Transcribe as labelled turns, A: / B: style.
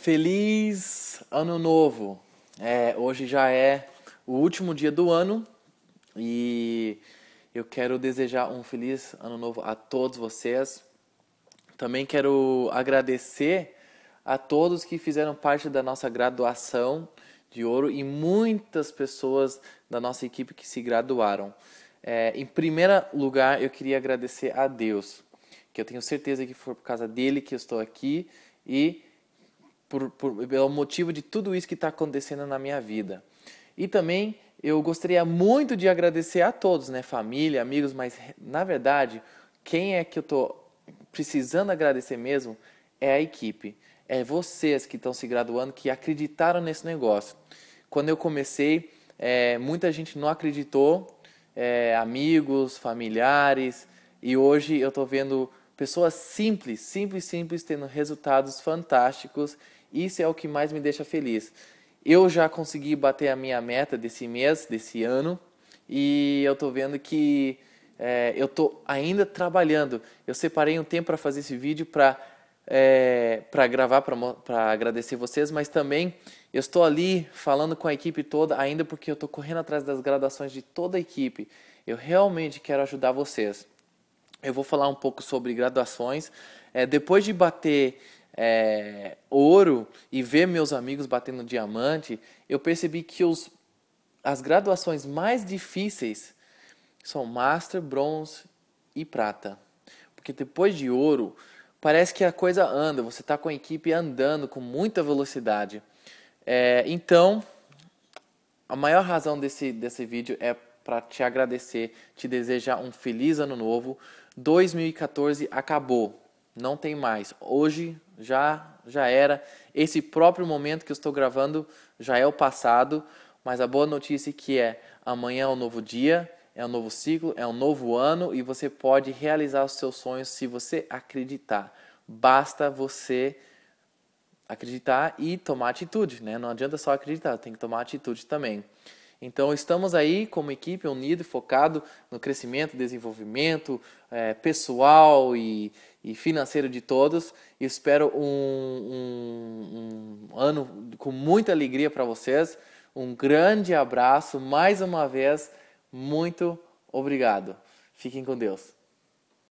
A: Feliz Ano Novo! É, hoje já é o último dia do ano e eu quero desejar um feliz Ano Novo a todos vocês. Também quero agradecer a todos que fizeram parte da nossa graduação de ouro e muitas pessoas da nossa equipe que se graduaram. É, em primeiro lugar, eu queria agradecer a Deus, que eu tenho certeza que foi por causa dele que eu estou aqui e por, por, pelo é motivo de tudo isso que está acontecendo na minha vida. E também eu gostaria muito de agradecer a todos, né, família, amigos, mas na verdade, quem é que eu estou precisando agradecer mesmo é a equipe. É vocês que estão se graduando, que acreditaram nesse negócio. Quando eu comecei, é, muita gente não acreditou, é, amigos, familiares, e hoje eu estou vendo Pessoas simples, simples, simples, tendo resultados fantásticos. Isso é o que mais me deixa feliz. Eu já consegui bater a minha meta desse mês, desse ano, e eu estou vendo que é, eu estou ainda trabalhando. Eu separei um tempo para fazer esse vídeo para é, para gravar, para agradecer vocês, mas também eu estou ali falando com a equipe toda, ainda porque eu estou correndo atrás das graduações de toda a equipe. Eu realmente quero ajudar vocês eu vou falar um pouco sobre graduações. É, depois de bater é, ouro e ver meus amigos batendo diamante, eu percebi que os, as graduações mais difíceis são Master, Bronze e Prata. Porque depois de ouro, parece que a coisa anda, você está com a equipe andando com muita velocidade. É, então, a maior razão desse, desse vídeo é para te agradecer, te desejar um feliz ano novo. 2014 acabou, não tem mais. Hoje já já era. Esse próprio momento que eu estou gravando já é o passado, mas a boa notícia é que é amanhã é um novo dia, é um novo ciclo, é um novo ano e você pode realizar os seus sonhos se você acreditar. Basta você acreditar e tomar atitude, né? Não adianta só acreditar, tem que tomar atitude também. Então, estamos aí como equipe unida e focado no crescimento, desenvolvimento é, pessoal e, e, financeiro de todos. E espero um, um, um ano com muita alegria para vocês. Um grande abraço, mais uma vez, muito obrigado. Fiquem com Deus.